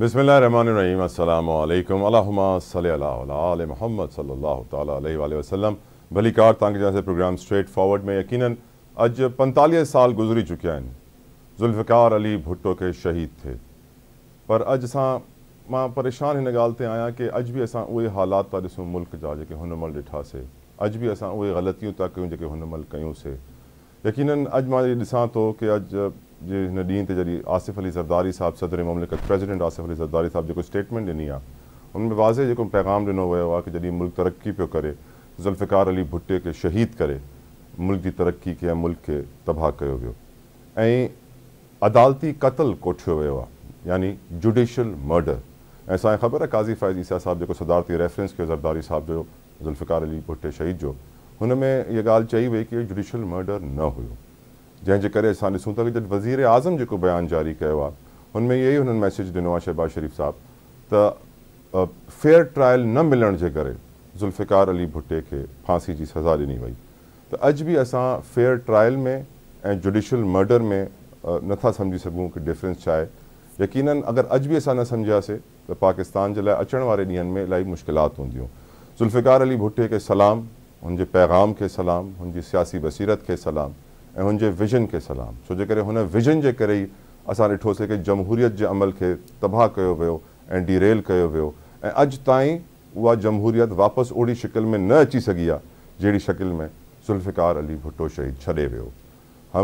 बसमीम अल्लाम महमद सल्ला वसम भली कार तंग जैसे प्रोग्राम स्ट्रेट फॉरवर्ड में यकीनन आज पैंतालीस साल गुजरी चुके हैं जुल्फ़िकार अली भुट्टो के शहीद थे पर अज असा मां परेशान ही निगालते आया कि अज भी असा उ हालात था ॾिसूं मुल्क जा जेके हुन महिल ॾिठासीं अॼु बि असां उहे ग़लतियूं था कयूं जेके हुन महिल से यकीनन अज मां ॾिसां तो कि अज जे हिन ॾींहं जी आसिफ़ अली सरदारी साहब सदर ममलिकत प्रेसिडेंट आसिफ़ अली सरदारी साहब जो स्टेटमेंट दिनी आ उनमें वाज़े जो पैगाम दिनों वो कि जी मुल्क तरक्की पे करे ज़ुल्फ़िकार अली भुट्टे के शहीद करे मुल्क की तरक्की के मुल्क के तबाह कर अदालती कत्ल कोठ वो आहे यानी जुडिशल मर्डर ऐं ख़बर है काज़ी फ़ैज़ ईसा साहब जो सदारती रेफरेंस के ज़रदारी साहब जो ज़ुल्फ़िकार अली भुट्टे शहीद जो उनमें में गाल चई वही कि जुडिशल मर्डर न हो जैसे कर असूँ तो जब वज़ीर आज़म जो बयान जारी किया उनमें हुनमें इहो मैसेज दिनों शहबाज़ शरीफ़ साहब त फेयर ट्रायल न मिलण के कर ज़ुल्फ़िकार अली भुट्टे के फांसी की सज़ा दिनी वही तो अज भी अस फेयर ट्रायल में ए जुडिशल मर्डर में नथा समझी सकूँ कि डिफरेंस चाहे यकीन अगर अज भी अस असां न सम्झियासीं तो पाकिस्तान के लिए अचण वाले ॾींहंनि में इलाही मुश्किल होंद ज़ुल्फ़िकार अली भुट्टे के सलाम उनके पैगाम के सलाम उनकी सियासी बसीरत के सलाम ऐं हुनजे विज़न खे सलाम छो जे करे हुन विज़न जे करे ई असां ॾिठोसीं की जमहूरियत जे अमल खे तबाह कयो वियो ऐं डी रेल कयो वियो ऐं अॼु ताईं उहा जमहूरियत वापसि ओड़ी शिकिल में न अची सघी आहे जहिड़ी शिकिल में ज़ुल्फ़िकार अली भुटो शहीद छॾे वियो